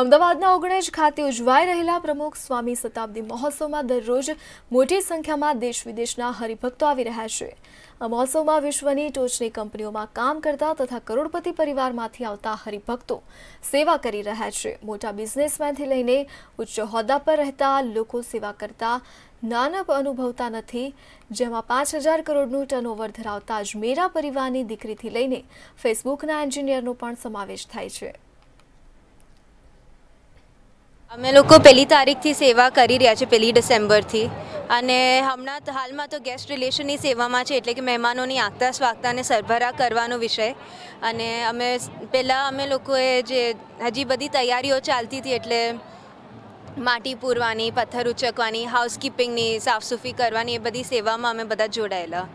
અમદાવાદના ઓગણેજ ખાતે ઉજવાઈ રહેલા પ્રમુખ સ્વામી શતાબ્દી મહોત્સવમાં દરરોજ મોટી સંખ્યામાં દેશ વિદેશના હરિભક્તો આવી રહ્યા છે આ મહોત્સવમાં વિશ્વની ટોચની કંપનીઓમાં કામ કરતા તથા કરોડપતિ પરિવારમાંથી આવતા હરિભક્તો સેવા કરી રહ્યા છે મોટા બિઝનેસમેનથી લઈને ઉચ્ચ હોદ્દા પર રહેતા લોકો સેવા કરતા નાના અનુભવતા નથી જેમાં પાંચ હજાર કરોડનું ટર્નઓવર ધરાવતા અજમેરા પરિવારની દીકરીથી લઈને ફેસબુકના એન્જિનિયરનો પણ સમાવેશ થાય છે અમે લોકો પહેલી તારીખથી સેવા કરી રહ્યા છીએ પહેલી ડિસેમ્બરથી અને હમણાં હાલમાં તો ગેસ્ટ રિલેશનની સેવામાં છે એટલે કે મહેમાનોની આગતા સ્વાગતાને સરભરા કરવાનો વિષય અને અમે પહેલાં અમે લોકોએ જે હજી બધી તૈયારીઓ ચાલતી હતી એટલે માટી પૂરવાની પથ્થર ઉચકવાની હાઉસકીપિંગની સાફસૂફી કરવાની એ બધી સેવામાં અમે બધા જોડાયેલા